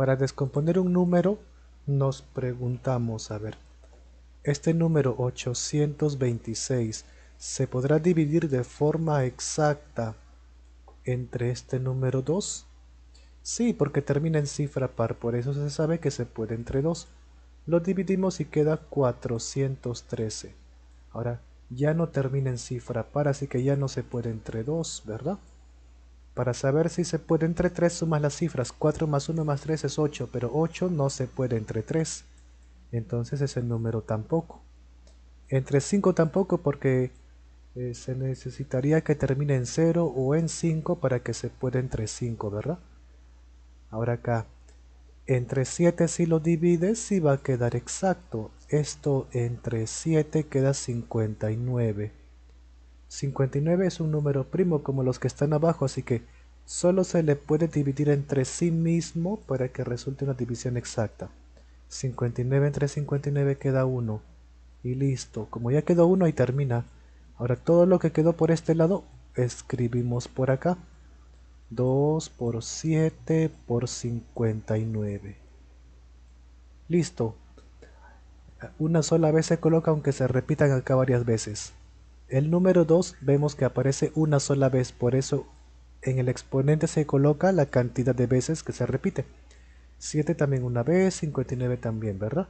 Para descomponer un número nos preguntamos, a ver, este número 826 se podrá dividir de forma exacta entre este número 2? Sí, porque termina en cifra par, por eso se sabe que se puede entre 2. Lo dividimos y queda 413. Ahora, ya no termina en cifra par, así que ya no se puede entre 2, ¿verdad? para saber si se puede entre 3 sumas las cifras 4 más 1 más 3 es 8, pero 8 no se puede entre 3, entonces ese número tampoco. Entre 5 tampoco porque eh, se necesitaría que termine en 0 o en 5 para que se pueda entre 5, ¿verdad? Ahora acá, entre 7 si lo divides sí va a quedar exacto, esto entre 7 queda 59. 59 es un número primo como los que están abajo, así que solo se le puede dividir entre sí mismo para que resulte una división exacta. 59 entre 59 queda 1. Y listo, como ya quedó 1 y termina. Ahora todo lo que quedó por este lado escribimos por acá. 2 por 7 por 59. Listo. Una sola vez se coloca aunque se repitan acá varias veces. El número 2 vemos que aparece una sola vez, por eso en el exponente se coloca la cantidad de veces que se repite. 7 también una vez, 59 también, ¿verdad?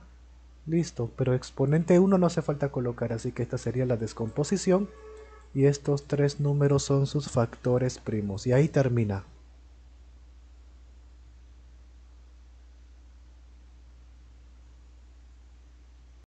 Listo, pero exponente 1 no hace falta colocar, así que esta sería la descomposición. Y estos tres números son sus factores primos. Y ahí termina.